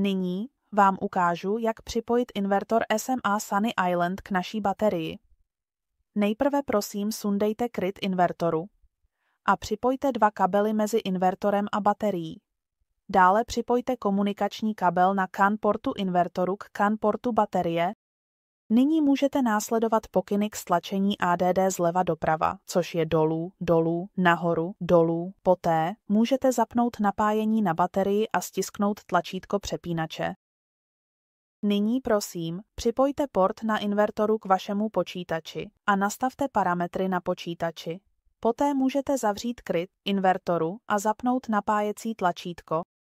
Nyní vám ukážu, jak připojit invertor SMA Sunny Island k naší baterii. Nejprve prosím sundejte kryt invertoru a připojte dva kabely mezi invertorem a baterií. Dále připojte komunikační kabel na CAN portu invertoru k CAN portu baterie Nyní můžete následovat pokyny k stlačení ADD zleva doprava, což je dolů, dolů, nahoru, dolů. Poté můžete zapnout napájení na baterii a stisknout tlačítko přepínače. Nyní prosím, připojte port na invertoru k vašemu počítači a nastavte parametry na počítači. Poté můžete zavřít kryt invertoru a zapnout napájecí tlačítko,